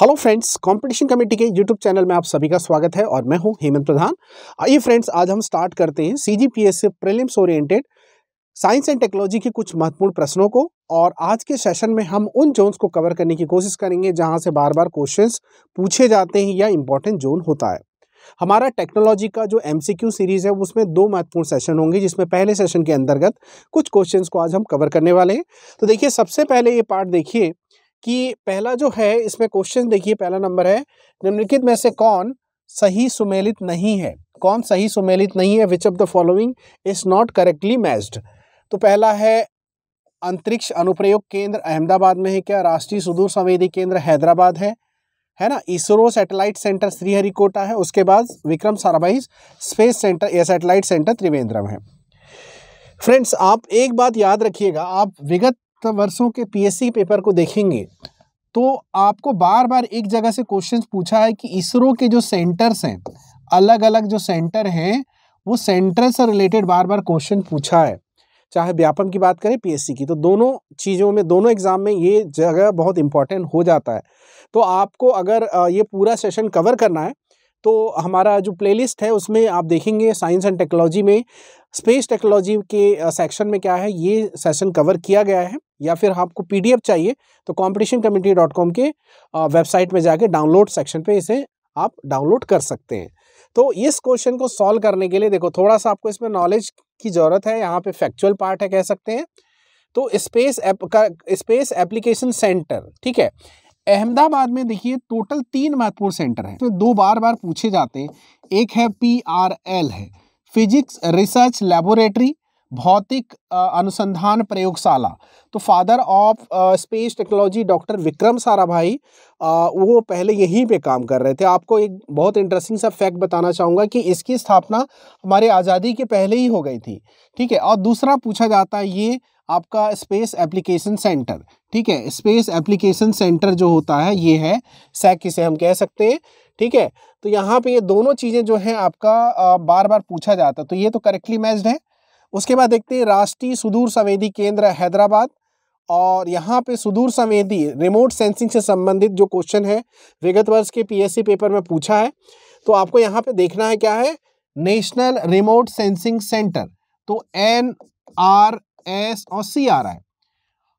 Hello friends competition committee के YouTube channel में आप सभी का स्वागत है और मैं हूं हेमंत प्रधान आइए फ्रेंड्स आज हम स्टार्ट करते हैं सी से prelims oriented science and technology के कुछ महत्वपूर्ण प्रश्नों को और आज के सेशन में हम उन जोन्स को कवर करने की कोशिश करेंगे जहां से बार बार क्वेश्चन पूछे जाते हैं या इंपॉर्टेंट जोन होता है हमारा टेक्नोलॉजी का जो एम सीरीज़ है उसमें दो महत्वपूर्ण सेशन होंगे जिसमें पहले सेशन के अंतर्गत कुछ क्वेश्चन को आज हम कवर करने वाले हैं तो देखिए सबसे पहले ये पार्ट देखिए कि पहला जो है इसमें क्वेश्चन देखिए पहला नंबर है निम्नलिखित में से कौन सही सुमेलित नहीं है कौन सही सुमेलित नहीं है which of the following is not correctly matched तो पहला है अंतरिक्ष अनुप्रयोग केंद्र अहमदाबाद में है क्या राष्ट्रीय सुदूर संवेदी केंद्र हैदराबाद है है ना इसरो सैटेलाइट सेंटर श्रीहरिकोटा है उसके बाद विक्रम साराभाई स्पेस सेंटर या सैटेलाइट सेंटर त्रिवेंद्रम है फ्रेंड्स आप एक बात याद रखिएगा आप विगत तो वर्षों के पीएससी पेपर को देखेंगे तो आपको बार बार एक जगह से क्वेश्चन पूछा है कि इसरो के जो सेंटर्स हैं अलग अलग जो सेंटर हैं वो सेंटर से रिलेटेड बार बार क्वेश्चन पूछा है चाहे व्यापम की बात करें पीएससी की तो दोनों चीज़ों में दोनों एग्ज़ाम में ये जगह बहुत इंपॉर्टेंट हो जाता है तो आपको अगर ये पूरा सेशन कवर करना है तो हमारा जो प्लेलिस्ट है उसमें आप देखेंगे साइंस एंड टेक्नोलॉजी में स्पेस टेक्नोलॉजी के सेक्शन में क्या है ये सेशन कवर किया गया है या फिर आपको पीडीएफ चाहिए तो कॉम्पिटिशन कम्युनिटी डॉट कॉम के वेबसाइट में जाके डाउनलोड सेक्शन पे इसे आप डाउनलोड कर सकते हैं तो इस क्वेश्चन को सॉल्व करने के लिए देखो थोड़ा सा आपको इसमें नॉलेज की ज़रूरत है यहाँ पे फैक्चुअल पार्ट है कह सकते हैं तो स्पेस एप का स्पेस एप्लीकेशन सेंटर ठीक है अहमदाबाद में देखिए टोटल तीन महत्वपूर्ण सेंटर हैं तो दो बार बार पूछे जाते हैं एक है पी आर एल है फिजिक्स रिसर्च लेबोरेटरी भौतिक अनुसंधान प्रयोगशाला तो father of space technology doctor Vikram Sarabhai वो पहले यहीं पे काम कर रहे थे आपको एक बहुत इंटरेस्टिंग सा फैक्ट बताना चाहूँगा कि इसकी स्थापना हमारे आज़ादी के पहले ही हो गई थी ठीक है और दूसरा पूछा जाता है ये आपका स्पेस एप्लीकेशन सेंटर ठीक है स्पेस एप्लीकेशन सेंटर जो होता है ये है सैक इसे हम कह सकते हैं ठीक है तो यहाँ पे ये दोनों चीज़ें जो हैं आपका बार बार पूछा जाता है तो ये तो करेक्टली मैच्ड है उसके बाद देखते हैं राष्ट्रीय सुदूर संवेदी केंद्र हैदराबाद और यहाँ पे सुदूर संवेदी रिमोट सेंसिंग से संबंधित जो क्वेश्चन है विगत वर्ष के पी पेपर में पूछा है तो आपको यहाँ पे देखना है क्या है नेशनल रिमोट सेंसिंग सेंटर तो एन आर एस और सी आर आई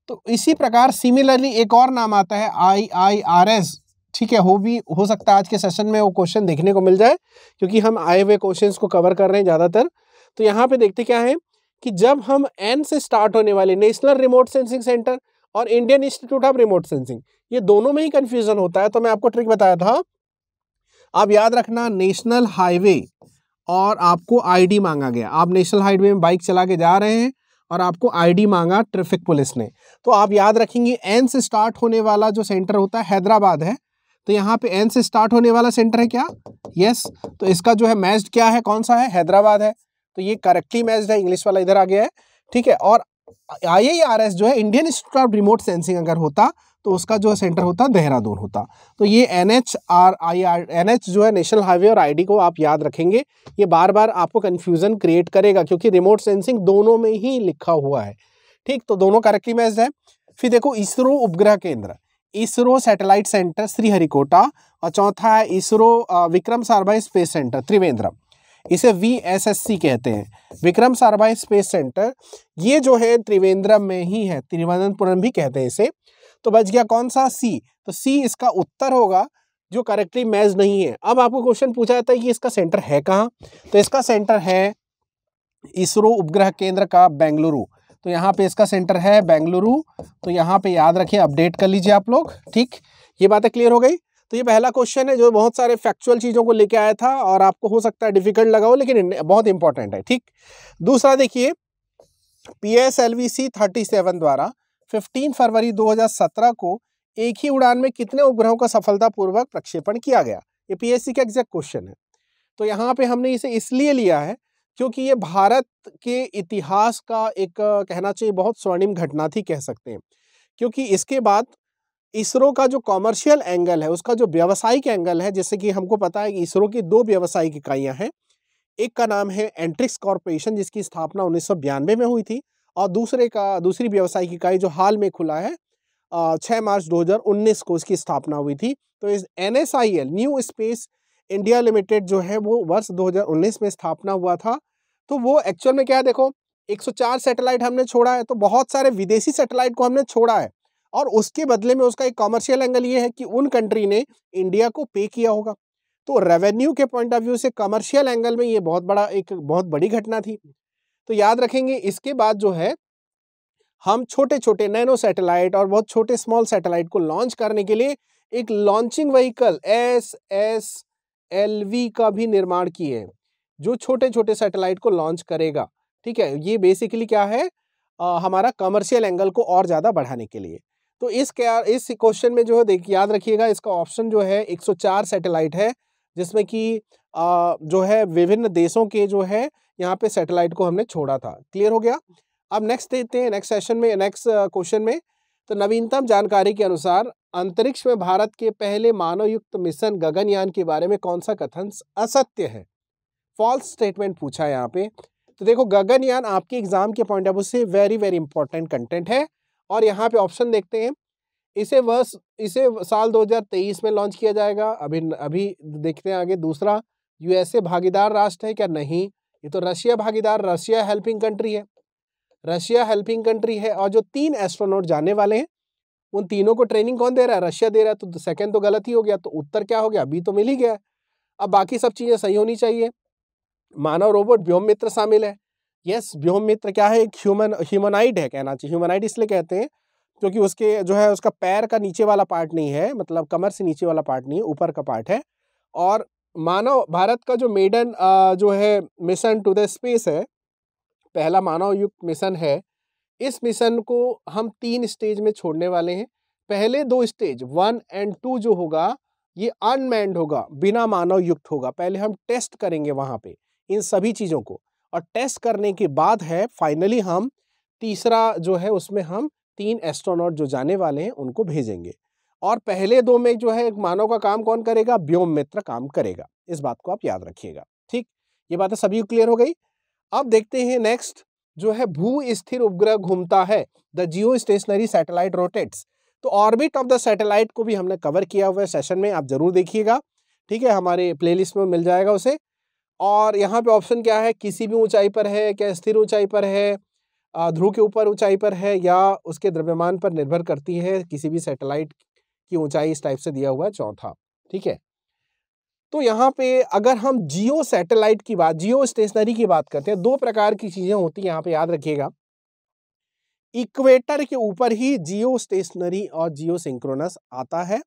तो इसी प्रकार सिमिलरली एक और नाम आता है आई आई आर एस ठीक है हो भी हो सकता है आज के सेशन में वो क्वेश्चन देखने को मिल जाए क्योंकि हम आए हुए क्वेश्चंस को कवर कर रहे हैं ज़्यादातर तो यहाँ पे देखते क्या है कि जब हम एन से स्टार्ट होने वाले नेशनल रिमोट सेंसिंग सेंटर और Indian institute of remote sensing ये दोनों में ही कन्फ्यूज़न होता है तो मैं आपको ट्रिक बताया था आप याद रखना नेशनल हाईवे और आपको आईडी मांगा गया आप नेशनल हाईवे में बाइक चला के जा रहे हैं और आपको आईडी मांगा ट्रैफिक पुलिस ने तो आप याद रखेंगे एन से स्टार्ट होने वाला जो सेंटर होता है हैदराबाद है तो यहाँ पे एन से स्टार्ट होने वाला सेंटर है क्या यस yes. तो इसका जो है मैच्ड क्या है कौन सा है हैदराबाद है तो ये करेक्टली मैच्ड है इंग्लिश वाला इधर आ गया है ठीक है और आई आई आर एस जो है Indian institute of remote sensing अगर होता तो उसका जो है सेंटर होता देहरादून होता तो ये N H R I R N H जो है नेशनल हाईवे और आईडी को आप याद रखेंगे ये बार बार आपको कन्फ्यूज़न क्रिएट करेगा क्योंकि रिमोट सेंसिंग दोनों में ही लिखा हुआ है ठीक तो दोनों करेक्टली मैच है फिर देखो इसरो उपग्रह केंद्र इसरो सैटेलाइट सेंटर श्रीहरिकोटा और चौथा है इसरो विक्रम सारभाई स्पेस सेंटर त्रिवेंद्रम इसे वी एस एस सी कहते हैं विक्रम सारभाई स्पेस सेंटर ये जो है त्रिवेंद्रम में ही है तिरुवनंतपुरम भी कहते हैं इसे तो बच गया कौन सा सी तो सी इसका उत्तर होगा जो करेक्टली मैच नहीं है अब आपको क्वेश्चन पूछा जाता है कि इसका सेंटर है कहाँ तो इसका सेंटर है इसरो उपग्रह केंद्र का बेंगलुरु तो यहाँ पे इसका सेंटर है बेंगलुरु तो यहाँ पे याद रखिए अपडेट कर लीजिए आप लोग ठीक ये बातें क्लियर हो गई तो ये पहला क्वेश्चन है जो बहुत सारे फैक्चुअल चीज़ों को लेके आया था और आपको हो सकता है डिफिकल्ट लगा हो लेकिन बहुत इंपॉर्टेंट है ठीक दूसरा देखिए P S L V C thirty seven द्वारा फिफ्टीन फरवरी दो हज़ार सत्रह को एक ही उड़ान में कितने उपग्रहों का सफलतापूर्वक प्रक्षेपण किया गया ये सी का एग्जैक्ट क्वेश्चन है तो यहाँ पे हमने इसे इसलिए लिया है क्योंकि ये भारत के इतिहास का एक कहना चाहिए बहुत स्वर्णिम घटना थी कह सकते हैं क्योंकि इसके बाद इसरो का जो कॉमर्शियल एंगल है उसका जो व्यावसायिक एंगल है जैसे कि हमको पता है कि इसरो की दो व्यावसायिक इकाइयाँ हैं एक का नाम है एंट्रिक्स कॉरपोरेशन जिसकी स्थापना उन्नीस में हुई थी और दूसरे का दूसरी व्यावसायिक इकाई जो हाल में खुला है छः मार्च 2019 को इसकी स्थापना हुई थी तो इस एन न्यू स्पेस इंडिया लिमिटेड जो है वो वर्ष 2019 में स्थापना हुआ था तो वो एक्चुअल में क्या है देखो 104 सैटेलाइट हमने छोड़ा है तो बहुत सारे विदेशी सैटेलाइट को हमने छोड़ा है और उसके बदले में उसका एक कॉमर्शियल एंगल ये है कि उन कंट्री ने इंडिया को पे किया होगा तो रेवेन्यू के पॉइंट ऑफ व्यू से कमर्शियल एंगल में ये बहुत बड़ा एक बहुत बड़ी घटना थी तो याद रखेंगे इसके बाद जो है हम छोटे छोटे नैनो सैटेलाइट और बहुत छोटे स्मॉल सैटेलाइट को लॉन्च करने के लिए एक launching vehicle S S L V का भी निर्माण किए जो छोटे छोटे सैटेलाइट को लॉन्च करेगा ठीक है ये बेसिकली क्या है आ, हमारा कमर्शियल एंगल को और ज़्यादा बढ़ाने के लिए तो इस क्या इस क्वेश्चन में जो है देख याद रखिएगा इसका ऑप्शन जो है 104 सैटेलाइट है जिसमें कि जो है विभिन्न देशों के जो है यहाँ पे सैटेलाइट को हमने छोड़ा था क्लियर हो गया अब नेक्स्ट देखते हैं नेक्स्ट सेशन में नेक्स्ट क्वेश्चन में तो नवीनतम जानकारी के अनुसार अंतरिक्ष में भारत के पहले मानवयुक्त मिशन गगनयान के बारे में कौन सा कथन असत्य है फॉल्स स्टेटमेंट पूछा है यहाँ पे तो देखो गगनयान आपके एग्जाम के पॉइंट ऑफ व्यू से वेरी वेरी इंपॉर्टेंट कंटेंट है और यहाँ पे ऑप्शन देखते हैं इसे वर्ष इसे साल 2023 में लॉन्च किया जाएगा अभी अभी देखते हैं आगे दूसरा यूएसए भागीदार राष्ट्र है क्या नहीं ये तो रशिया भागीदार रशिया हेल्पिंग कंट्री है रशिया हेल्पिंग कंट्री है और जो तीन एस्ट्रोनॉट जाने वाले हैं उन तीनों को ट्रेनिंग कौन दे रहा है रशिया दे रहा है तो सेकंड तो गलत ही हो गया तो उत्तर क्या हो गया अभी तो मिल ही गया अब बाकी सब चीज़ें सही होनी चाहिए मानव रोबोट व्योम मित्र शामिल है यस व्योम मित्र क्या है एक ह्यूमन ह्यूमनाइड है कहना चाहिए ह्यूमनाइड इसलिए कहते हैं क्योंकि उसके जो है उसका पैर का नीचे वाला पार्ट नहीं है मतलब कमर से नीचे वाला पार्ट नहीं है ऊपर का पार्ट है और मानव भारत का जो मेडन जो है मिशन टू द स्पेस है पहला मानव युक्त मिशन है इस मिशन को हम तीन स्टेज में छोड़ने वाले हैं पहले दो स्टेज वन एंड टू जो होगा ये अनमैंड होगा बिना मानव युक्त होगा पहले हम टेस्ट करेंगे वहाँ पे इन सभी चीज़ों को और टेस्ट करने के बाद है फाइनली हम तीसरा जो है उसमें हम तीन एस्ट्रोनॉट जो जाने वाले हैं उनको भेजेंगे और पहले दो में जो है मानव का काम कौन करेगा व्योम मित्र काम करेगा इस बात को आप याद रखिएगा ठीक ये बातें सभी क्लियर हो गई अब देखते हैं नेक्स्ट जो है भू स्थिर उपग्रह घूमता है the geostationary satellite rotates तो ऑर्बिट ऑफ द सैटेलाइट को भी हमने कवर किया हुआ है सेशन में आप जरूर देखिएगा ठीक है हमारे प्लेलिस्ट में मिल जाएगा उसे और यहाँ पे ऑप्शन क्या है किसी भी ऊंचाई पर है क्या स्थिर ऊंचाई पर है ध्रुव के ऊपर ऊंचाई पर है या उसके द्रव्यमान पर निर्भर करती है किसी भी सैटेलाइट की ऊंचाई इस टाइप से दिया हुआ है चौथा ठीक है तो यहाँ पे अगर हम जियो सैटेलाइट की बात जियो स्टेशनरी की बात करते हैं दो प्रकार की चीज़ें होती है यहाँ पे याद रखिएगा इक्वेटर के ऊपर ही जियो स्टेशनरी और जियो सिंक्रोनस आता है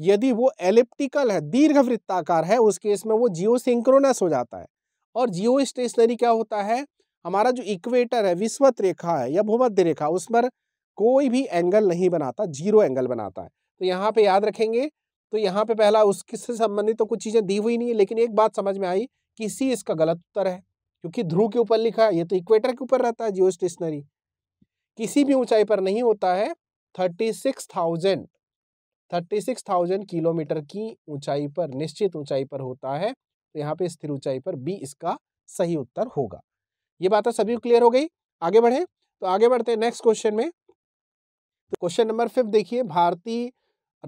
यदि वो एलिप्टिकल है दीर्घ वृत्ताकार है उस केस में वो जियो सिंक्रोनस हो जाता है और जियो स्टेशनरी क्या होता है हमारा जो इक्वेटर है विश्वत रेखा है या भूमध्य रेखा उस पर कोई भी एंगल नहीं बनाता जीरो एंगल बनाता है तो यहाँ पे याद रखेंगे तो यहाँ पे पहला उससे संबंधित तो कुछ चीज़ें दी हुई नहीं है लेकिन एक बात समझ में आई कि सी इसका गलत उत्तर है क्योंकि ध्रुव के ऊपर लिखा है ये तो इक्वेटर के ऊपर रहता है जियो स्टेशनरी किसी भी ऊंचाई पर नहीं होता है थर्टी सिक्स थाउजेंड 36,000 किलोमीटर की ऊंचाई पर निश्चित ऊंचाई पर होता है तो यहाँ पे स्थिर ऊंचाई पर बी इसका सही उत्तर होगा ये बात तो सभी क्लियर हो गई आगे बढ़े तो आगे बढ़ते हैं नेक्स्ट क्वेश्चन में तो क्वेश्चन नंबर फिफ्थ देखिए भारतीय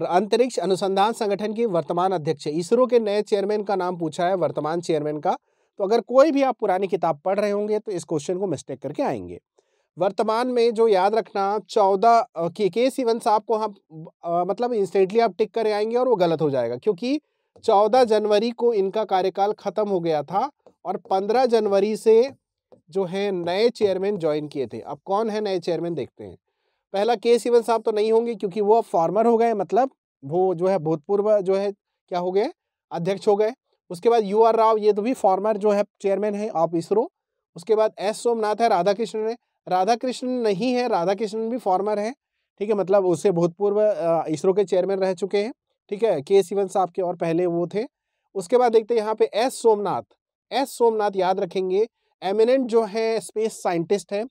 अंतरिक्ष अनुसंधान संगठन की वर्तमान अध्यक्ष इसरो के नए चेयरमैन का नाम पूछा है वर्तमान चेयरमैन का तो अगर कोई भी आप पुरानी किताब पढ़ रहे होंगे तो इस क्वेश्चन को मिस्टेक करके आएंगे वर्तमान में जो याद रखना चौदह के के सीवन साहब को हम मतलब इंस्टेंटली आप टिक कर आएंगे और वो गलत हो जाएगा क्योंकि चौदह जनवरी को इनका कार्यकाल ख़त्म हो गया था और पंद्रह जनवरी से जो है नए चेयरमैन ज्वाइन किए थे अब कौन है नए चेयरमैन देखते हैं पहला के सीवन साहब तो नहीं होंगे क्योंकि वो अब फॉर्मर हो गए मतलब वो जो है भूतपूर्व जो है क्या हो गए अध्यक्ष हो गए उसके बाद यू आर राव ये तो भी फॉर्मर जो है चेयरमैन है ऑफ इसरो उसके बाद एस सोमनाथ है कृष्ण है राधा कृष्ण नहीं है राधा कृष्ण भी फॉर्मर है ठीक है मतलब उससे भूतपूर्व इसरो के चेयरमैन रह चुके हैं ठीक है के सिवन साहब के और पहले वो थे उसके बाद देखते हैं यहाँ पे एस सोमनाथ एस सोमनाथ याद रखेंगे एमिनेंट जो है स्पेस साइंटिस्ट हैं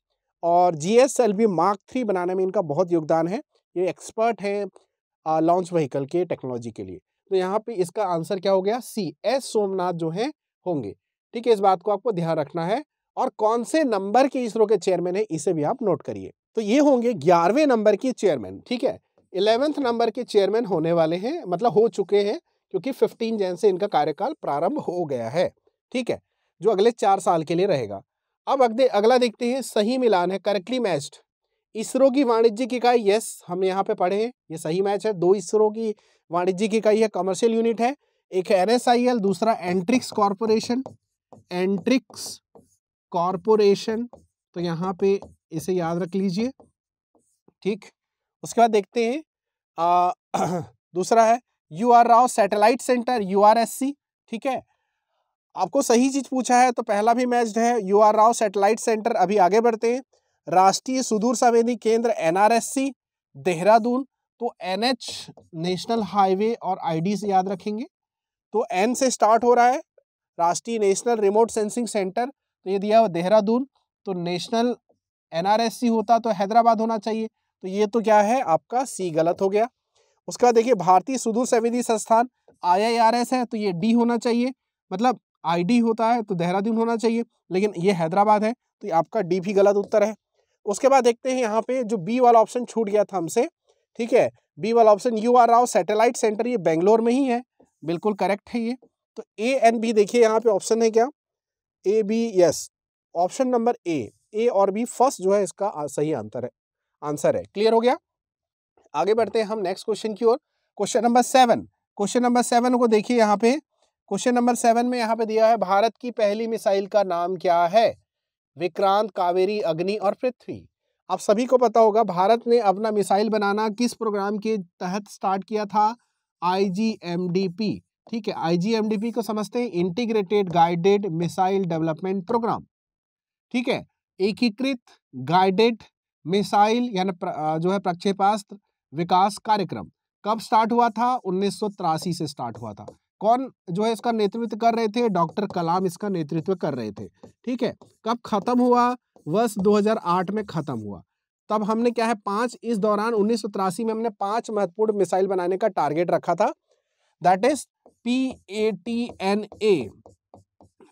और G S L V mark three बनाने में इनका बहुत योगदान है ये एक्सपर्ट हैं लॉन्च व्हीकल के टेक्नोलॉजी के लिए तो यहाँ पे इसका आंसर क्या हो गया सी एस सोमनाथ जो है होंगे ठीक है इस बात को आपको ध्यान रखना है और कौन से नंबर के इसरो के चेयरमैन है इसे भी आप नोट करिए तो ये होंगे ग्यारहवें नंबर के चेयरमैन ठीक है इलेवेंथ नंबर के चेयरमैन होने वाले हैं मतलब हो चुके हैं क्योंकि फिफ्टीन जैन से इनका कार्यकाल प्रारंभ हो गया है ठीक है जो अगले चार साल के लिए रहेगा अब अगले अगला देखते हैं सही मिलान है करेक्टली मैच्ड इसरो की वाणिज्यिक इकाई यस हम यहाँ पे पढ़े हैं ये सही मैच है दो इसरो की वाणिज्यिक इकाई है कमर्शियल यूनिट है एक है एन दूसरा एंट्रिक्स कॉरपोरेशन एंट्रिक्स कॉरपोरेशन तो यहाँ पे इसे याद रख लीजिए ठीक उसके बाद देखते हैं आ, दूसरा है U R Rao satellite centre U R S C ठीक है आपको सही चीज पूछा है तो पहला भी मैच है U R Rao satellite centre अभी आगे बढ़ते हैं राष्ट्रीय सुदूर संवेदी केंद्र एनआरएससी देहरादून तो एनएच नेशनल हाईवे और आईडी से याद रखेंगे तो एन से स्टार्ट हो रहा है राष्ट्रीय नेशनल रिमोट सेंसिंग सेंटर तो ये दिया हुआ देहरादून तो नेशनल एनआरएससी होता तो हैदराबाद होना चाहिए तो ये तो क्या है आपका सी गलत हो गया उसका देखिए भारतीय सुदूर संविधि संस्थान आईआईआरएस है तो ये डी होना चाहिए मतलब आईडी होता है तो देहरादून होना चाहिए लेकिन ये हैदराबाद है तो ये आपका डी भी गलत उत्तर है उसके बाद देखते हैं यहाँ पे जो बी वाला ऑप्शन छूट गया था हमसे ठीक है बी वाला option U R Rao satellite centre ये बेंगलोर में ही है बिल्कुल करेक्ट है ये तो ए एंड बी देखिए यहाँ पे ऑप्शन है क्या A B yes option number A A और बी फर्स्ट जो है इसका सही आंसर है आंसर है क्लियर हो गया आगे बढ़ते हैं हम नेक्स्ट क्वेश्चन की ओर question number seven question number seven को देखिए यहाँ पे क्वेश्चन नंबर सेवन में यहाँ पे दिया है भारत की पहली मिसाइल का नाम क्या है विक्रांत कावेरी अग्नि और पृथ्वी आप सभी को पता होगा भारत ने अपना मिसाइल बनाना किस प्रोग्राम के तहत स्टार्ट किया था आई ठीक है आईजीएमडीपी को समझते हैं integrated guided missile development programme ठीक है एकीकृत गाइडेड मिसाइल यानी जो है प्रक्षेपास्त्र विकास कार्यक्रम कब स्टार्ट हुआ था उन्नीस से स्टार्ट हुआ था कौन जो है इसका नेतृत्व कर रहे थे डॉक्टर कलाम इसका नेतृत्व कर रहे थे ठीक है कब खत्म हुआ वर्ष 2008 में खत्म हुआ तब हमने क्या है पांच इस दौरान उन्नीस में हमने पांच महत्वपूर्ण मिसाइल बनाने का टारगेट रखा था that is P A T N A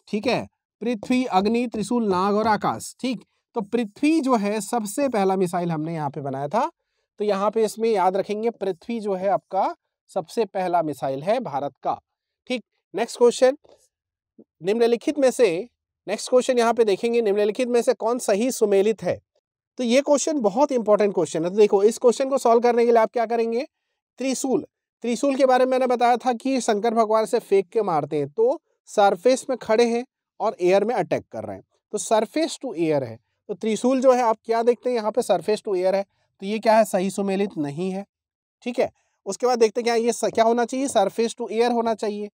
ठीक है पृथ्वी अग्नि त्रिशूल नाग और आकाश ठीक तो पृथ्वी जो है सबसे पहला मिसाइल हमने यहाँ पे बनाया था तो यहाँ पे इसमें याद रखेंगे पृथ्वी जो है आपका सबसे पहला मिसाइल है भारत का ठीक नेक्स्ट क्वेश्चन निम्नलिखित में से नेक्स्ट क्वेश्चन यहाँ पे देखेंगे निम्नलिखित में से कौन सही सुमेलित है तो ये क्वेश्चन बहुत इंपॉर्टेंट क्वेश्चन है तो देखो इस क्वेश्चन को सॉल्व करने के लिए आप क्या करेंगे त्रिशूल त्रिशूल के बारे में मैंने बताया था कि शंकर भगवान से फेंक के मारते हैं तो सरफेस में खड़े हैं और एयर में अटैक कर रहे हैं तो सरफेस टू एयर है तो त्रिशूल जो है आप क्या देखते हैं यहाँ पे सरफेस टू एयर है तो ये क्या है सही सुमेलित नहीं है ठीक है उसके बाद देखते हैं क्या ये क्या होना चाहिए सरफेस टू एयर होना चाहिए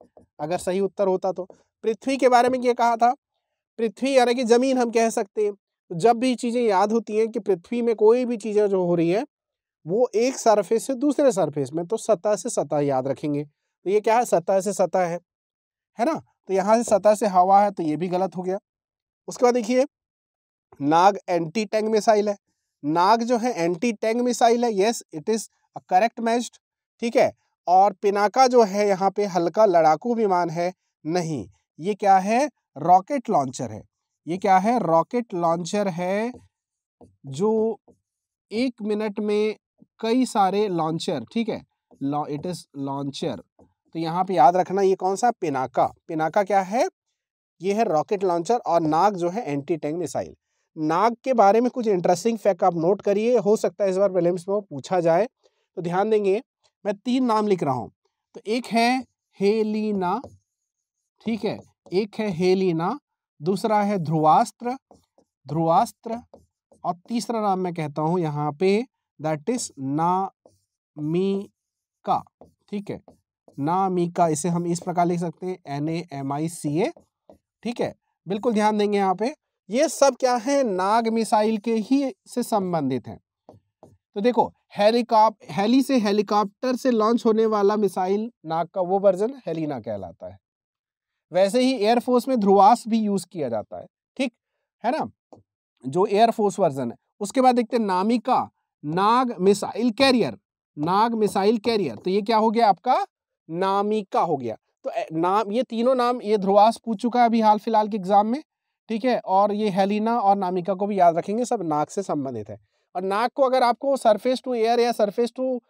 अगर सही उत्तर होता तो पृथ्वी के बारे में ये कहा था पृथ्वी यानी कि जमीन हम कह सकते हैं जब भी चीज़ें याद होती हैं कि पृथ्वी में कोई भी चीज़ें जो हो रही है वो एक सरफेस से दूसरे सरफेस में तो सतह से सतह याद रखेंगे तो ये क्या है सतह से सतह है है ना तो यहाँ से सतह से हवा है तो ये भी गलत हो गया उसके बाद देखिए नाग एंटी टैंक मिसाइल है नाग जो है एंटी टैंक मिसाइल है yes it is a correct matched ठीक है और पिनाका जो है यहाँ पे हल्का लड़ाकू विमान है नहीं ये क्या है रॉकेट लॉन्चर है ये क्या है रॉकेट लॉन्चर है जो एक मिनट में कई सारे लॉन्चर ठीक है इट इज़ लॉन्चर तो यहाँ पे याद रखना ये कौन सा पिनाका पिनाका क्या है ये है रॉकेट लॉन्चर और नाग जो है एंटी टैंक मिसाइल नाग के बारे में कुछ इंटरेस्टिंग फैक्ट आप नोट करिए हो सकता है इस बार प्रीलिम्स में पूछा जाए तो ध्यान देंगे मैं तीन नाम लिख रहा हूँ तो एक है हेलीना ठीक है एक है हेलीना दूसरा है ध्रुवास्त्र ध्रुवास्त्र और तीसरा नाम मैं कहता हूँ यहाँ पे दैट इज नामिका ठीक है नामिका इसे हम इस प्रकार लिख सकते हैं एन ए एम आई सी ए ठीक है बिल्कुल ध्यान देंगे यहाँ पे ये सब क्या है नाग मिसाइल के ही से संबंधित हैं तो देखो हेलीकॉप हेली से हेलीकॉप्टर से लॉन्च होने वाला मिसाइल नाग का वो वर्जन हेलीना कहलाता है वैसे ही एयरफोर्स में ध्रुवास भी यूज किया जाता है ठीक है ना जो एयरफोर्स वर्जन है उसके बाद देखते हैं नामिका Nag missile carrier Nag missile carrier तो ये क्या हो गया आपका नामिका हो गया तो नाम ये तीनों नाम ये ध्रुवास पूछ चुका है अभी हाल फिलहाल के एग्जाम में ठीक है और ये हेलिना और नामिका को भी याद रखेंगे सब नाक से संबंधित है और नाक को अगर आपको सरफेस टू एयर या सरफेस टू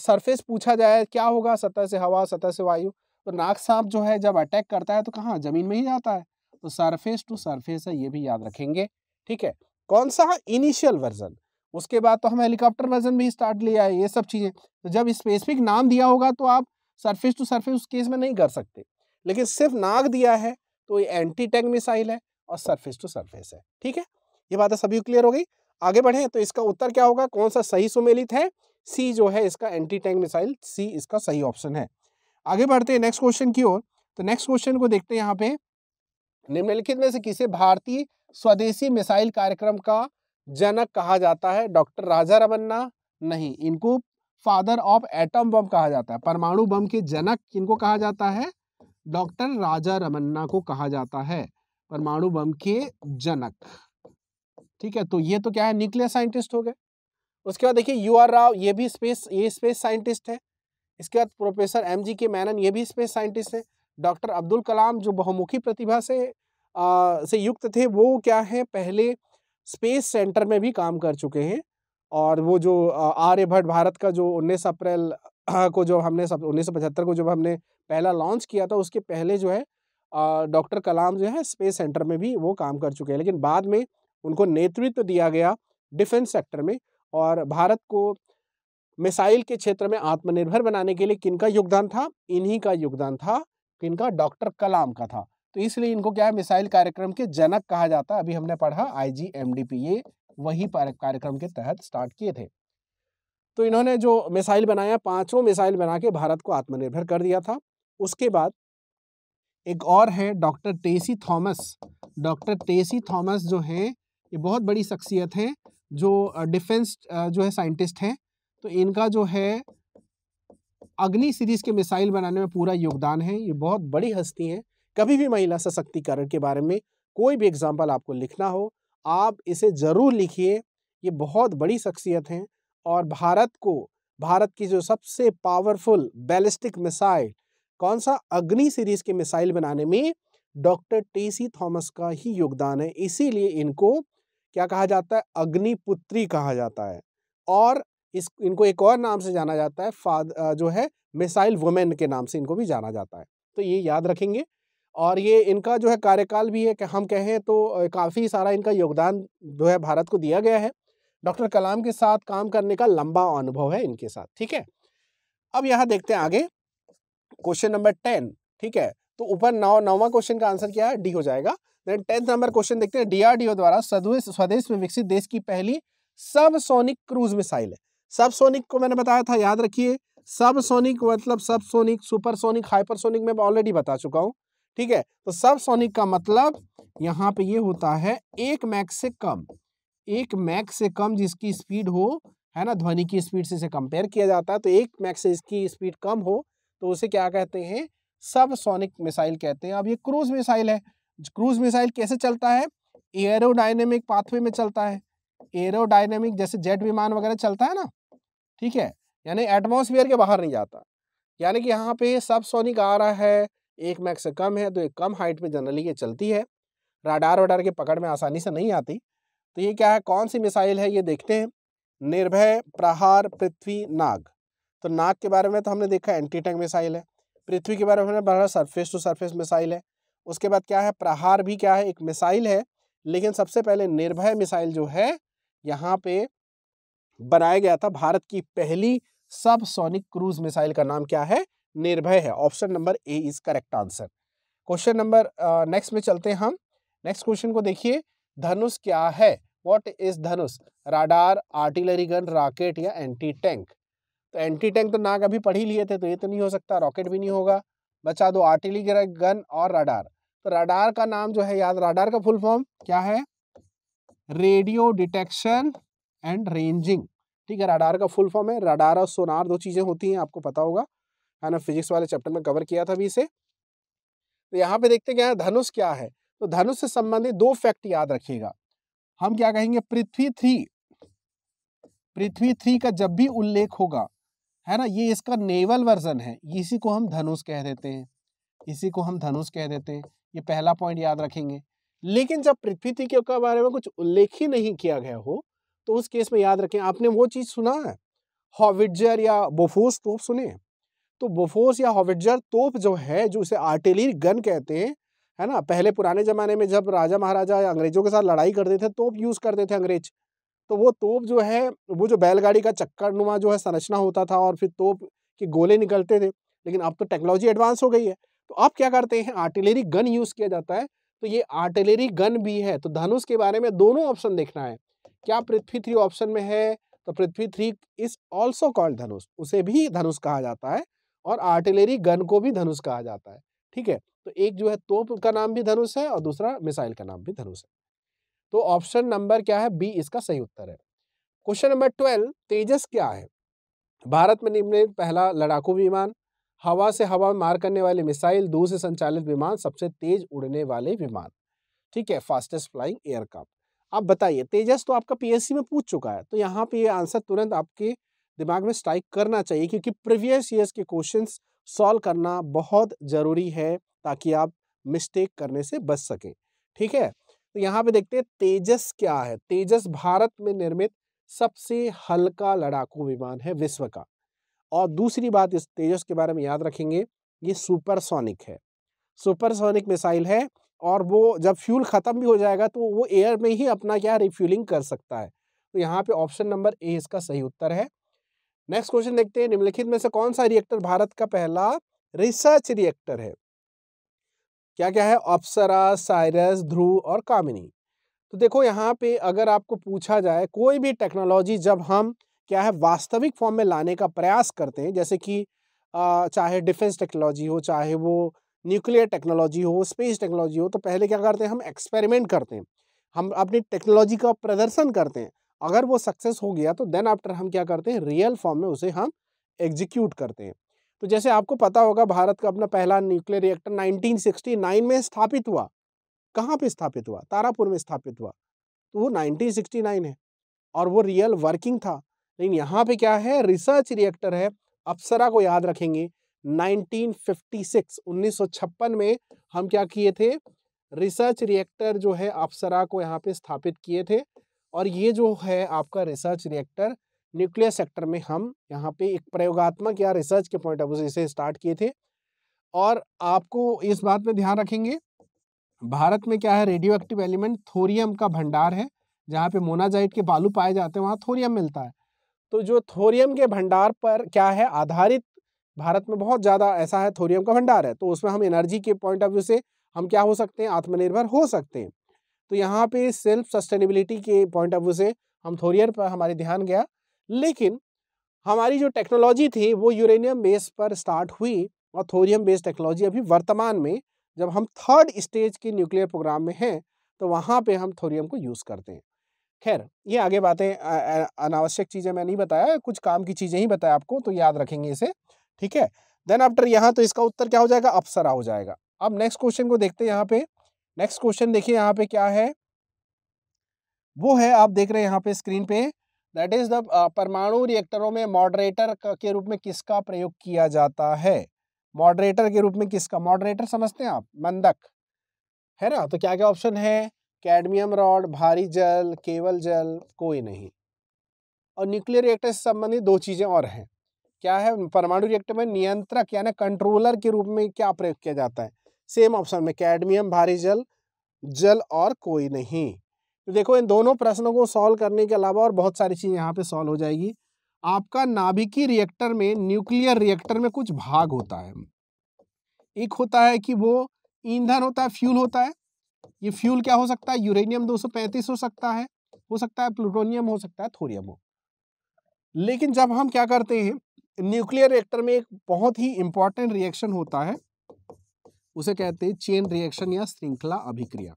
सरफेस पूछा जाए क्या होगा सतह से हवा सतह से वायु तो नाक सांप जो है जब अटैक करता है तो कहाँ जमीन में ही जाता है तो सरफेस टू सरफेस है ये भी याद रखेंगे ठीक है कौन सा इनिशियल वर्जन उसके बाद तो हम हेलीकॉप्टर वर्जन भी स्टार्ट लिया है ये सब चीज़ें तो जब स्पेसिफिक नाम दिया होगा तो आप सरफेस टू सरफेस उस केस में नहीं कर सकते लेकिन सिर्फ नाग दिया है तो ये एंटी टैंक मिसाइल है और सरफेस टू सरफेस है ठीक है ये बात सभी क्लियर हो गई आगे बढ़ें तो इसका उत्तर क्या होगा कौन सा सही सुमेलित है सी जो है इसका एंटी टैंक मिसाइल सी इसका सही ऑप्शन है आगे बढ़ते हैं नेक्स्ट क्वेश्चन की ओर तो नेक्स्ट क्वेश्चन को देखते हैं यहाँ पे निम्नलिखित में से किसे भारतीय स्वदेशी मिसाइल कार्यक्रम का जनक कहा जाता है डॉक्टर राजा रमन्ना नहीं इनको फादर ऑफ एटम बम कहा जाता है परमाणु बम के जनक किनको कहा जाता है डॉक्टर राजा रमन्ना को कहा जाता है परमाणु बम के जनक ठीक है तो ये तो क्या है न्यूक्लियर साइंटिस्ट हो गए उसके बाद देखिए यू आर राव ये भी स्पेस ये स्पेस साइंटिस्ट है इसके बाद प्रोफेसर एम जी के मैनन ये भी स्पेस साइंटिस्ट है डॉक्टर अब्दुल कलाम जो बहुमुखी प्रतिभा से आ, से युक्त थे वो क्या है पहले स्पेस सेंटर में भी काम कर चुके हैं और वो जो आर्यभट्ट भारत का जो 19 अप्रैल को जो हमने सब उन्नीस को जब हमने पहला लॉन्च किया था उसके पहले जो है डॉक्टर कलाम जो है स्पेस सेंटर में भी वो काम कर चुके हैं लेकिन बाद में उनको नेतृत्व दिया गया डिफेंस सेक्टर में और भारत को मिसाइल के क्षेत्र में आत्मनिर्भर बनाने के लिए किनका योगदान था इन्हीं का योगदान था किनका डॉक्टर कलाम का था तो इसलिए इनको क्या है मिसाइल कार्यक्रम के जनक कहा जाता है अभी हमने पढ़ा पी ये वही कार्यक्रम के तहत स्टार्ट किए थे तो इन्होंने जो मिसाइल बनाया पांचों मिसाइल बना के भारत को आत्मनिर्भर कर दिया था उसके बाद एक और है डॉक्टर टेसी थॉमस डॉक्टर टेसी थॉमस जो हैं ये बहुत बड़ी शख्सियत हैं जो डिफेंस जो है साइंटिस्ट हैं तो इनका जो है अग्नि सीरीज के मिसाइल बनाने में पूरा योगदान है ये बहुत बड़ी हस्ती हैं कभी भी महिला सशक्तिकरण के बारे में कोई भी एग्जाम्पल आपको लिखना हो आप इसे ज़रूर लिखिए ये बहुत बड़ी शख्सियत हैं और भारत को भारत की जो सबसे पावरफुल बैलिस्टिक मिसाइल कौन सा अग्नि सीरीज के मिसाइल बनाने में डॉक्टर टेसी थॉमस का ही योगदान है इसीलिए इनको क्या कहा जाता है अग्निपुत्री कहा जाता है और इस इनको एक और नाम से जाना जाता है फाद जो है मिसाइल वुमेन के नाम से इनको भी जाना जाता है तो ये याद रखेंगे और ये इनका जो है कार्यकाल भी है कि हम कहें तो काफ़ी सारा इनका योगदान जो है भारत को दिया गया है डॉक्टर कलाम के साथ काम करने का लंबा अनुभव है इनके साथ ठीक है अब यहाँ देखते हैं आगे क्वेश्चन नंबर टेन ठीक है तो ऊपर नौ नौवा क्वेश्चन का आंसर क्या है डी हो जाएगा देन टेंथ नंबर क्वेश्चन देखते हैं डीआरडीओ द्वारा स्वदेश में विकसित देश की पहली सब सोनिक क्रूज मिसाइल है सब सोनिक को मैंने बताया था याद रखिए सब सोनिक मतलब subsonic supersonic hypersonic मैं ऑलरेडी बता चुका हूँ ठीक है तो सब सोनिक का मतलब यहाँ पे ये होता है एक मैक से कम एक मैक से कम जिसकी स्पीड हो है ना ध्वनि की स्पीड से इसे कंपेयर किया जाता है तो एक मैक से इसकी स्पीड कम हो तो उसे क्या कहते हैं सब सोनिक मिसाइल कहते हैं अब ये क्रूज मिसाइल है क्रूज मिसाइल कैसे चलता है एरोडाइनेमिक पाथवे में चलता है एरोडाइनेमिक जैसे जेट विमान वगैरह चलता है ना ठीक है यानी एटमोसफियर के बाहर नहीं जाता यानी कि यहाँ पे सब सोनिक आ रहा है एक मैक से कम है तो ये कम हाइट पे जनरली ये चलती है राडार वडार के पकड़ में आसानी से नहीं आती तो ये क्या है कौन सी मिसाइल है ये देखते हैं निर्भय प्रहार पृथ्वी नाग तो नाग के बारे में तो हमने देखा एंटी टैंक मिसाइल है पृथ्वी के बारे में हमने बढ़ा सरफेस टू सरफेस मिसाइल है उसके बाद क्या है प्रहार भी क्या है एक मिसाइल है लेकिन सबसे पहले निर्भय मिसाइल जो है यहाँ पे बनाया गया था भारत की पहली सब सोनिक क्रूज मिसाइल का नाम क्या है निर्भय है option number A is correct answer question number next में चलते हैं हम नेक्स्ट क्वेश्चन को देखिए धनुष क्या है what is Dhanush radar artillery gun rocket या एंटी टैंक तो एंटी टैंक तो ना कभी पढ़ ही लिए थे तो ये तो नहीं हो सकता रॉकेट भी नहीं होगा बचा दो आर्टिलरी गन और राडार तो राडार का नाम जो है याद राडार का फुल फॉर्म क्या है रेडियो डिटेक्शन एंड रेंजिंग ठीक है राडार का फुल फॉर्म है राडार और सोनार दो चीज़ें होती हैं आपको पता होगा है ना फिजिक्स वाले चैप्टर में कवर किया था अभी इसे तो यहाँ पे देखते क्या है धनुष क्या है तो धनुष से संबंधित दो फैक्ट याद रखिएगा हम क्या कहेंगे पृथ्वी थ्री पृथ्वी थ्री का जब भी उल्लेख होगा है ना ये इसका नेवल वर्जन है इसी को हम धनुष कह देते हैं इसी को हम धनुष कह देते हैं ये पहला पॉइंट याद रखेंगे लेकिन जब पृथ्वी थ्री के बारे में कुछ उल्लेख ही नहीं किया गया हो तो उस केस में याद रखें आपने वो चीज़ सुना है हॉविजर या बोफोस तोप सुने तो बोफोर्स या हॉविटजर तोप जो है जो उसे आर्टिलरी गन कहते हैं है ना पहले पुराने ज़माने में जब राजा महाराजा अंग्रेजों के साथ लड़ाई करते थे तोप यूज़ करते थे अंग्रेज तो वो तोप जो है वो जो बैलगाड़ी का चक्कर नुमा जो है संरचना होता था और फिर तोप के गोले निकलते थे लेकिन अब तो टेक्नोलॉजी एडवांस हो गई है तो अब क्या करते हैं आर्टिलरी गन यूज़ किया जाता है तो ये आर्टिलरी गन भी है तो धनुष के बारे में दोनों ऑप्शन देखना है क्या पृथ्वी थ्री ऑप्शन में है तो Prithvi three is also called Dhanush उसे भी धनुष कहा जाता है और आर्टिलरी गन को भी धनुष कहा जाता है ठीक है तो एक जो है तोप का नाम भी धनुष है और दूसरा मिसाइल का नाम भी धनुष है तो ऑप्शन नंबर क्या है बी इसका सही उत्तर है क्वेश्चन नंबर ट्वेल्व तेजस क्या है भारत में निम्न पहला लड़ाकू विमान हवा से हवा में मार करने वाले मिसाइल दूर से संचालित विमान सबसे तेज उड़ने वाले विमान ठीक है फास्टेस्ट फ्लाइंग एयरक्राफ्ट आप बताइए तेजस तो आपका पीएससी में पूछ चुका है तो यहाँ पे ये आंसर तुरंत आपके दिमाग में स्ट्राइक करना चाहिए क्योंकि प्रीवियस ईयर्स के क्वेश्चन सॉल्व करना बहुत ज़रूरी है ताकि आप मिस्टेक करने से बच सकें ठीक है तो यहाँ पे देखते हैं तेजस क्या है तेजस भारत में निर्मित सबसे हल्का लड़ाकू विमान है विश्व का और दूसरी बात इस तेजस के बारे में याद रखेंगे ये सुपरसोनिक है सुपरसोनिक मिसाइल है और वो जब फ्यूल ख़त्म भी हो जाएगा तो वो एयर में ही अपना क्या रिफ्यूलिंग कर सकता है तो यहाँ पे ऑप्शन नंबर ए इसका सही उत्तर है नेक्स्ट क्वेश्चन देखते हैं निम्नलिखित में से कौन सा रिएक्टर भारत का पहला रिसर्च रिएक्टर है क्या क्या है अप्सरा साइरस ध्रुव और कामिनी तो देखो यहाँ पे अगर आपको पूछा जाए कोई भी टेक्नोलॉजी जब हम क्या है वास्तविक फॉर्म में लाने का प्रयास करते हैं जैसे कि चाहे डिफेंस टेक्नोलॉजी हो चाहे वो न्यूक्लियर टेक्नोलॉजी हो स्पेस टेक्नोलॉजी हो तो पहले क्या करते हैं हम एक्सपेरिमेंट करते हैं हम अपनी टेक्नोलॉजी का प्रदर्शन करते हैं अगर वो सक्सेस हो गया तो देन आफ्टर हम क्या करते हैं रियल फॉर्म में उसे हम एग्जीक्यूट करते हैं तो जैसे आपको पता होगा भारत का अपना पहला न्यूक्लियर रिएक्टर 1969 में स्थापित हुआ कहाँ पे स्थापित हुआ तारापुर में स्थापित हुआ तो वो 1969 है और वो रियल वर्किंग था लेकिन यहाँ पे क्या है रिसर्च रिएक्टर है अप्सरा को याद रखेंगे 1956 1956 में हम क्या किए थे रिसर्च रिएक्टर जो है अप्सरा को यहाँ पे स्थापित किए थे और ये जो है आपका रिसर्च रिएक्टर न्यूक्लियर सेक्टर में हम यहाँ पे एक प्रयोगात्मक या रिसर्च के पॉइंट ऑफ व्यू से स्टार्ट किए थे और आपको इस बात में ध्यान रखेंगे भारत में क्या है रेडियो एक्टिव एलिमेंट थोरियम का भंडार है जहाँ पे मोनाजाइट के बालू पाए जाते हैं वहाँ थोरियम मिलता है तो जो थोरियम के भंडार पर क्या है आधारित भारत में बहुत ज़्यादा ऐसा है थोरियम का भंडार है तो उसमें हम एनर्जी के पॉइंट ऑफ व्यू से हम क्या हो सकते हैं आत्मनिर्भर हो सकते हैं तो यहाँ पे सेल्फ सस्टेनेबिलिटी के पॉइंट ऑफ व्यू से हम थोरियर पर हमारे ध्यान गया लेकिन हमारी जो टेक्नोलॉजी थी वो यूरेनियम बेस पर स्टार्ट हुई और थोरियम बेस्ड टेक्नोलॉजी अभी वर्तमान में जब हम थर्ड स्टेज के न्यूक्लियर प्रोग्राम में हैं तो वहाँ पे हम थोरियम को यूज़ करते हैं खैर ये आगे बातें अनावश्यक चीज़ें मैं नहीं बताया कुछ काम की चीज़ें ही बताया आपको तो याद रखेंगे इसे ठीक है देन आफ्टर यहाँ तो इसका उत्तर क्या हो जाएगा अप्सरा हो जाएगा अब नेक्स्ट क्वेश्चन को देखते हैं यहाँ पे नेक्स्ट क्वेश्चन देखिए यहाँ पे क्या है वो है आप देख रहे हैं यहाँ पे स्क्रीन पे दैट इज द परमाणु रिएक्टरों में मॉडरेटर के रूप में किसका प्रयोग किया जाता है मॉडरेटर के रूप में किसका मॉडरेटर समझते हैं आप मंदक है ना तो क्या क्या ऑप्शन है कैडमियम रॉड भारी जल केवल जल कोई नहीं और न्यूक्लियर रिएक्टर से संबंधित दो चीज़ें और हैं क्या है परमाणु रिएक्टर में नियंत्रक यानी कंट्रोलर के रूप में क्या प्रयोग किया जाता है सेम ऑप्शन में कैडमियम भारी जल जल और कोई नहीं तो देखो इन दोनों प्रश्नों को सॉल्व करने के अलावा और बहुत सारी चीज़ें यहाँ पे सॉल्व हो जाएगी आपका नाभिकी रिएक्टर में न्यूक्लियर रिएक्टर में कुछ भाग होता है एक होता है कि वो ईंधन होता है फ्यूल होता है ये फ्यूल क्या हो सकता है यूरेनियम 235 हो सकता है हो सकता है प्लूटोनियम हो सकता है थोरियम हो लेकिन जब हम क्या करते हैं न्यूक्लियर रिएक्टर में एक बहुत ही इंपॉर्टेंट रिएक्शन होता है उसे कहते हैं चेन रिएक्शन या श्रृंखला अभिक्रिया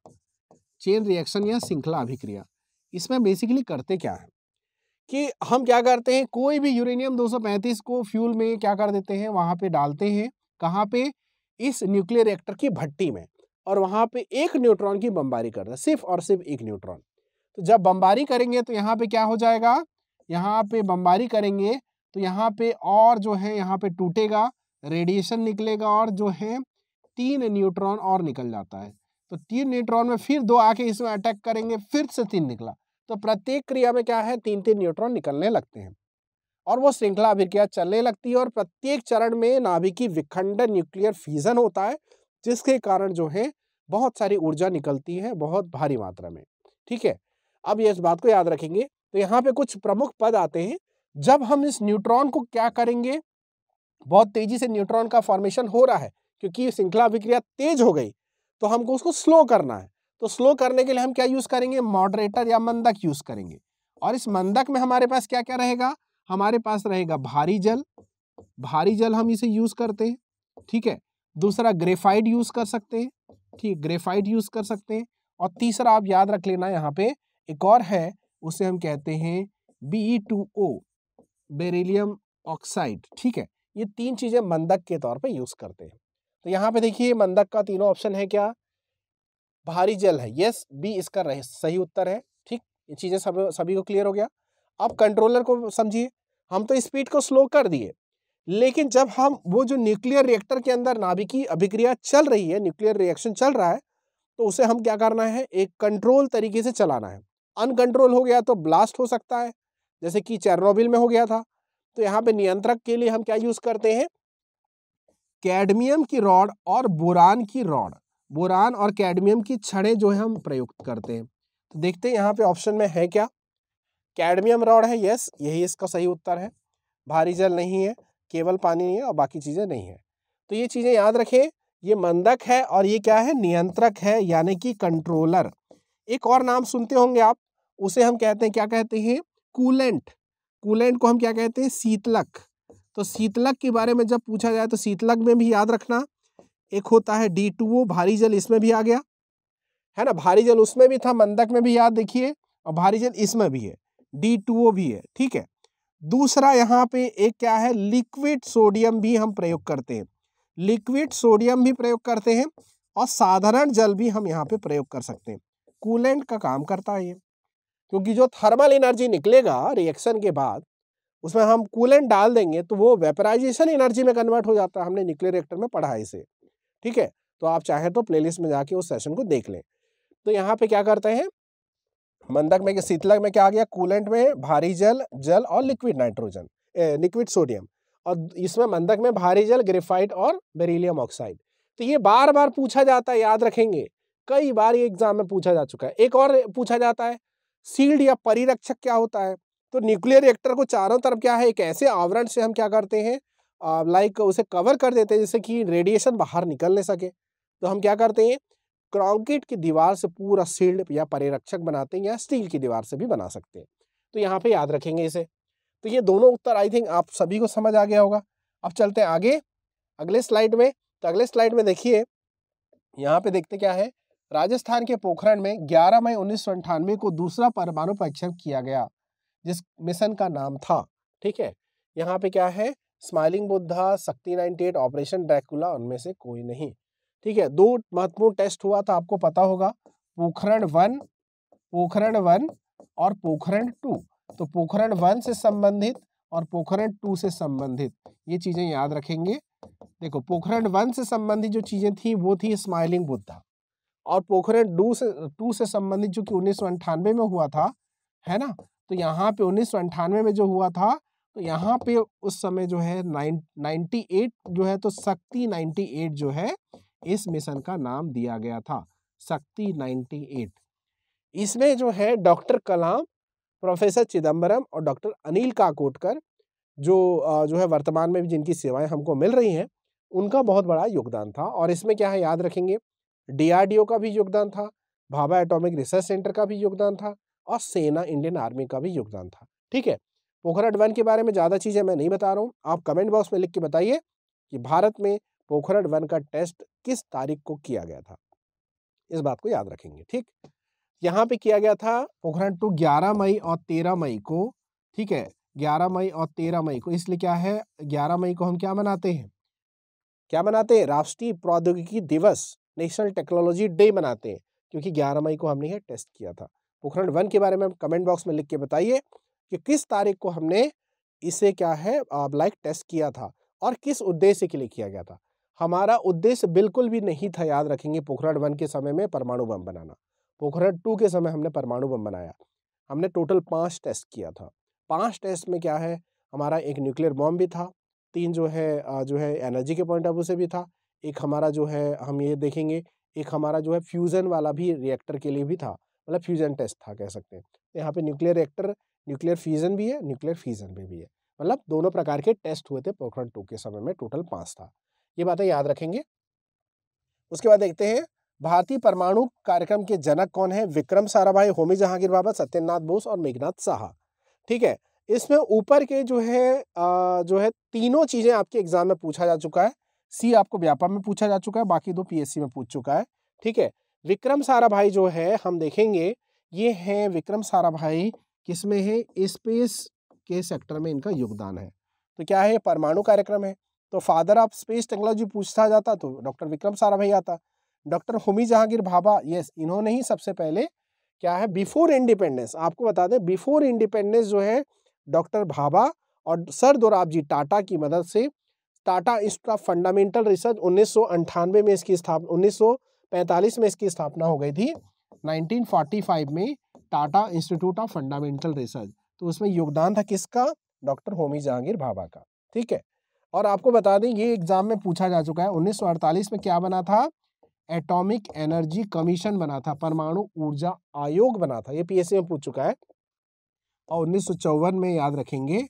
चेन रिएक्शन या श्रृंखला अभिक्रिया इसमें बेसिकली करते क्या है कि हम क्या करते हैं कोई भी यूरेनियम 235 को फ्यूल में क्या कर देते हैं वहाँ पे डालते हैं कहाँ पे इस न्यूक्लियर रिएक्टर की भट्टी में और वहाँ पे एक न्यूट्रॉन की बम्बारी करते हैं सिर्फ और सिर्फ एक न्यूट्रॉन तो जब बम्बारी करेंगे तो यहाँ पे क्या हो जाएगा यहाँ पे बम्बारी करेंगे तो यहाँ पे और जो है यहाँ पे टूटेगा रेडिएशन निकलेगा और जो है तीन न्यूट्रॉन और निकल जाता है तो तीन न्यूट्रॉन में फिर दो आके इसमें अटैक करेंगे फिर से तीन निकला तो प्रत्येक क्रिया में क्या है तीन तीन न्यूट्रॉन निकलने लगते हैं और वो श्रृंखला अभिक्रिया चलने लगती है और प्रत्येक चरण में नाभिकी विखंडन न्यूक्लियर फ्यूजन होता है जिसके कारण जो है बहुत सारी ऊर्जा निकलती है बहुत भारी मात्रा में ठीक है अब ये इस बात को याद रखेंगे तो यहाँ पे कुछ प्रमुख पद आते हैं जब हम इस न्यूट्रॉन को क्या करेंगे बहुत तेजी से न्यूट्रॉन का फॉर्मेशन हो रहा है क्योंकि श्रृंखला अभिक्रिया तेज हो गई तो हमको उसको स्लो करना है तो स्लो करने के लिए हम क्या यूज़ करेंगे मॉडरेटर या मंदक यूज़ करेंगे और इस मंदक में हमारे पास क्या क्या रहेगा हमारे पास रहेगा भारी जल भारी जल हम इसे यूज़ करते हैं ठीक है दूसरा ग्रेफाइड यूज़ कर सकते हैं ठीक ग्रेफाइड यूज़ कर सकते हैं और तीसरा आप याद रख लेना यहाँ पे एक और है उसे हम कहते हैं B two O beryllium oxide ठीक है ये तीन चीज़ें मंदक के तौर पे यूज़ करते हैं तो यहाँ पे देखिए मंदक का तीनों ऑप्शन है क्या भारी जल है यस बी इसका रहे सही उत्तर है ठीक ये चीज़ें सब सभी को क्लियर हो गया अब कंट्रोलर को समझिए हम तो स्पीड को स्लो कर दिए लेकिन जब हम वो जो न्यूक्लियर रिएक्टर के अंदर नाभिकी अभिक्रिया चल रही है न्यूक्लियर रिएक्शन चल रहा है तो उसे हम क्या करना है एक कंट्रोल तरीके से चलाना है अनकंट्रोल हो गया तो ब्लास्ट हो सकता है जैसे कि चेरनोबिल में हो गया था तो यहाँ पे नियंत्रक के लिए हम क्या यूज़ करते हैं कैडमियम की रॉड और बोरान की रॉड बोरान और कैडमियम की छड़े जो है हम प्रयुक्त करते हैं तो देखते हैं यहाँ पे ऑप्शन में है क्या कैडमियम रॉड है यस यही इसका सही उत्तर है भारी जल नहीं है केवल पानी नहीं है और बाकी चीज़ें नहीं है तो ये चीज़ें याद रखें ये मंदक है और ये क्या है नियंत्रक है यानी कि कंट्रोलर एक और नाम सुनते होंगे आप उसे हम कहते हैं क्या कहते हैं कूलेंट कूलेंट को हम क्या कहते हैं शीतलक तो शीतलक के बारे में जब पूछा जाए तो शीतलक में भी याद रखना एक होता है डी टू ओ भारी जल इसमें भी आ गया है ना भारी जल उसमें भी था मंदक में भी याद देखिए और भारी जल इसमें भी है डी टू ओ भी है ठीक है दूसरा यहाँ पे एक क्या है लिक्विड सोडियम भी हम प्रयोग करते हैं लिक्विड सोडियम भी प्रयोग करते हैं और साधारण जल भी हम यहाँ पे प्रयोग कर सकते हैं कूलेंट का काम करता है ये क्योंकि जो थर्मल एनर्जी निकलेगा रिएक्शन के बाद उसमें हम कूलेंट डाल देंगे तो वो वेपराइजेशन एनर्जी में कन्वर्ट हो जाता है हमने न्यूक्लियर रिएक्टर में पढ़ा इसे ठीक है तो आप चाहें तो प्लेलिस्ट में जाके उस सेशन को देख लें तो यहाँ पे क्या करते हैं मंदक में शीतलक में क्या आ गया कूलेंट में भारी जल जल और लिक्विड नाइट्रोजन लिक्विड सोडियम और इसमें मंदक में भारी जल ग्रेफाइट और बेरिलियम ऑक्साइड तो ये बार बार पूछा जाता है याद रखेंगे कई बार ये एग्जाम में पूछा जा चुका है एक और पूछा जाता है सील्ड या परिरक्षक क्या होता है तो न्यूक्लियर रिएक्टर को चारों तरफ क्या है एक ऐसे आवरण से हम क्या करते हैं लाइक उसे कवर कर देते हैं जिससे कि रेडिएशन बाहर निकल नहीं सके तो हम क्या करते हैं क्रॉन्क्रीट की दीवार से पूरा सील्ड या परिरक्षक बनाते हैं या स्टील की दीवार से भी बना सकते हैं तो यहाँ पे याद रखेंगे इसे तो ये दोनों उत्तर आई थिंक आप सभी को समझ आ गया होगा अब चलते हैं आगे अगले स्लाइड में तो अगले स्लाइड में देखिए यहाँ पे देखते क्या है राजस्थान के पोखरण में 11 मई उन्नीस को दूसरा परमाणु परीक्षण किया गया जिस मिशन का नाम था ठीक है यहाँ पे क्या है स्माइलिंग बुद्धा शक्ति नाइनटी एट ऑपरेशन ड्रैकुला उनमें से कोई नहीं ठीक है दो महत्वपूर्ण टेस्ट हुआ था आपको पता होगा पोखरण वन पोखरण वन और पोखरण टू तो पोखरण वन से संबंधित और पोखरण टू से संबंधित ये चीज़ें याद रखेंगे देखो पोखरण वन से संबंधित जो चीज़ें थी वो थी स्माइलिंग बुद्धा और पोखरण टू से टू से संबंधित जो कि उन्नीस में हुआ था है ना तो यहाँ पे उन्नीस में जो हुआ था तो यहाँ पे उस समय जो है नाइन नाइन्टी एट जो है तो शक्ति नाइन्टी एट जो है इस मिशन का नाम दिया गया था शक्ति नाइन्टी एट इसमें जो है डॉक्टर कलाम प्रोफेसर चिदम्बरम और डॉक्टर अनिल काकोटकर जो जो है वर्तमान में भी जिनकी सेवाएं हमको मिल रही हैं उनका बहुत बड़ा योगदान था और इसमें क्या है याद रखेंगे डीआरडीओ का भी योगदान था भाभा एटॉमिक रिसर्च सेंटर का भी योगदान था और सेना इंडियन आर्मी का भी योगदान था ठीक है पोखरा डवन के बारे में ज़्यादा चीज़ें मैं नहीं बता रहा हूँ आप कमेंट बॉक्स में लिख के बताइए कि भारत में पोखरा डवन का टेस्ट किस तारीख को किया गया था इस बात को याद रखेंगे ठीक यहाँ पे किया गया था पोखरण टू ग्यारह मई और तेरह मई को ठीक है ग्यारह मई और तेरह मई को इसलिए क्या है ग्यारह मई को हम क्या मनाते हैं क्या मनाते हैं राष्ट्रीय प्रौद्योगिकी दिवस नेशनल टेक्नोलॉजी डे मनाते हैं क्योंकि ग्यारह मई को हमने यह टेस्ट किया था पोखरण वन के बारे में कमेंट बॉक्स में लिख के बताइए कि किस तारीख को हमने इसे क्या है ब्लाइक टेस्ट किया था और किस उद्देश्य के लिए किया गया था हमारा उद्देश्य बिल्कुल भी नहीं था याद रखेंगे पोखरण वन के समय में परमाणु बम बनाना पोखरण टू के समय हमने परमाणु बम बनाया हमने टोटल पाँच टेस्ट किया था पाँच टेस्ट में क्या है हमारा एक न्यूक्लियर बॉम्ब भी था तीन जो है जो है एनर्जी के पॉइंट ऑफ व्यू से भी था एक हमारा जो है हम ये देखेंगे एक हमारा जो है फ्यूज़न वाला भी रिएक्टर के लिए भी था मतलब फ्यूज़न टेस्ट था कह सकते हैं तो यहाँ पे न्यूक्लियर रिएक्टर न्यूक्लियर फ्यूज़न भी है न्यूक्लियर फ्यूज़न भी, भी है मतलब दोनों प्रकार के टेस्ट हुए थे पोखरण टू के समय में टोटल पाँच था ये बातें याद रखेंगे उसके बाद देखते हैं भारतीय परमाणु कार्यक्रम के जनक कौन है विक्रम साराभाई होमी जहांगीर बाबा सत्यनाथ बोस और मेघनाथ साहा ठीक है इसमें ऊपर के जो है आ, जो है तीनों चीज़ें आपके एग्जाम में पूछा जा चुका है सी आपको व्यापम में पूछा जा चुका है बाकी दो पीएससी में पूछ चुका है ठीक है विक्रम साराभाई जो है हम देखेंगे ये हैं विक्रम साराभाई किसमें है स्पेस के सेक्टर में इनका योगदान है तो क्या है परमाणु कार्यक्रम है तो फादर ऑफ स्पेस टेक्नोलॉजी पूछता जाता तो डॉक्टर विक्रम साराभाई आता डॉक्टर होमी जहांगीर भाभा यस इन्होंने ही सबसे पहले क्या है बिफोर इंडिपेंडेंस आपको बता दें बिफोर इंडिपेंडेंस जो है डॉक्टर भाभा और सर दोराब जी टाटा की मदद से Tata institute of fundamental research उन्नीस में इसकी स्थापना उन्नीस पैंतालीस में इसकी स्थापना हो गई थी 1945 में Tata institute of fundamental research तो उसमें योगदान था किसका डॉक्टर होमी जहांगीर भाभा का ठीक है और आपको बता दें ये एग्जाम में पूछा जा चुका है 1948 में क्या बना था एटॉमिक एनर्जी कमीशन बना था परमाणु ऊर्जा आयोग बना था ये पीएससी में पूछ चुका है और उन्नीस में याद रखेंगे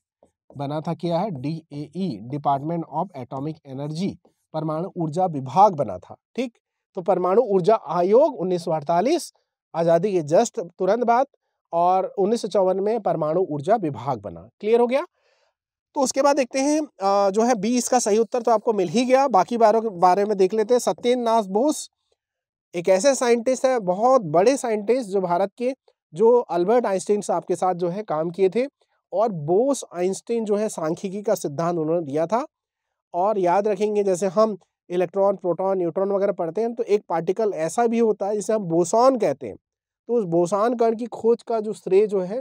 बना था क्या है D department of atomic energy परमाणु ऊर्जा विभाग बना था ठीक तो परमाणु ऊर्जा आयोग उन्नीस आज़ादी के जस्ट तुरंत बाद और उन्नीस में परमाणु ऊर्जा विभाग बना क्लियर हो गया तो उसके बाद देखते हैं जो है बी इसका सही उत्तर तो आपको मिल ही गया बाकी बारों के बारे में देख लेते हैं सत्येंद्र नाथ बोस एक ऐसे साइंटिस्ट है बहुत बड़े साइंटिस्ट जो भारत के जो अल्बर्ट आइंस्टीन साहब के साथ जो है काम किए थे और बोस आइंस्टीन जो है सांख्यिकी का सिद्धांत उन्होंने दिया था और याद रखेंगे जैसे हम इलेक्ट्रॉन प्रोटॉन न्यूट्रॉन वगैरह पढ़ते हैं तो एक पार्टिकल ऐसा भी होता है जिसे हम बोसान कहते हैं तो उस बोसान कण की खोज का जो श्रेय जो है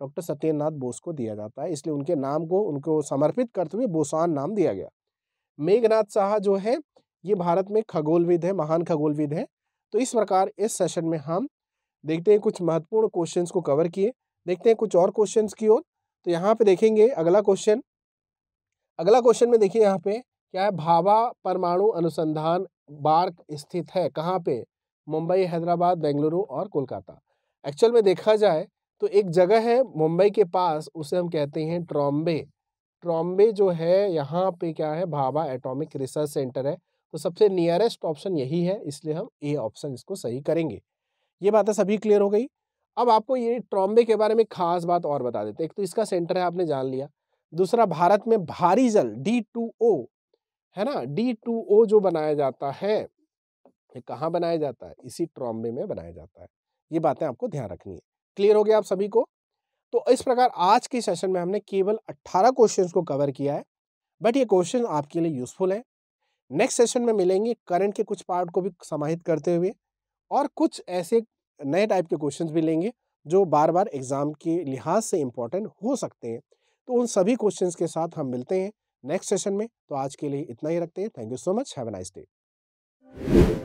डॉक्टर सत्येंद्रनाथ बोस को दिया जाता है इसलिए उनके नाम को उनको समर्पित करते हुए बोसान नाम दिया गया मेघनाथ शाह जो है ये भारत में खगोलविद है महान खगोलविद है तो इस प्रकार इस सेशन में हम देखते हैं कुछ महत्वपूर्ण क्वेश्चंस को कवर किए देखते हैं कुछ और क्वेश्चंस की ओर तो यहाँ पे देखेंगे अगला क्वेश्चन अगला क्वेश्चन में देखिए यहाँ पे क्या है भाभा परमाणु अनुसंधान बार्क स्थित है कहाँ पे मुंबई हैदराबाद बेंगलुरु और कोलकाता एक्चुअल में देखा जाए तो एक जगह है मुंबई के पास उसे हम कहते हैं ट्रॉम्बे ट्रॉम्बे जो है यहाँ पे क्या है भाभा एटॉमिक रिसर्च सेंटर है तो सबसे नियरेस्ट ऑप्शन यही है इसलिए हम ए ऑप्शन इसको सही करेंगे ये बातें सभी क्लियर हो गई अब आपको ये ट्रॉम्बे के बारे में खास बात और बता देते हैं एक तो इसका सेंटर है आपने जान लिया दूसरा भारत में भारी जल डी टू ओ है ना डी टू ओ जो बनाया जाता है ये कहाँ बनाया जाता है इसी ट्रॉम्बे में बनाया जाता है ये बातें आपको ध्यान रखनी है क्लियर हो गया आप सभी को तो इस प्रकार आज के सेशन में हमने केवल 18 क्वेश्चंस को कवर किया है बट ये क्वेश्चन आपके लिए यूजफुल है नेक्स्ट सेशन में मिलेंगे करंट के कुछ पार्ट को भी समाहित करते हुए और कुछ ऐसे नए टाइप के क्वेश्चंस भी लेंगे जो बार बार एग्ज़ाम के लिहाज से इम्पॉर्टेंट हो सकते हैं तो उन सभी क्वेश्चंस के साथ हम मिलते हैं नेक्स्ट सेशन में तो आज के लिए इतना ही रखते हैं thank you so much have a nice day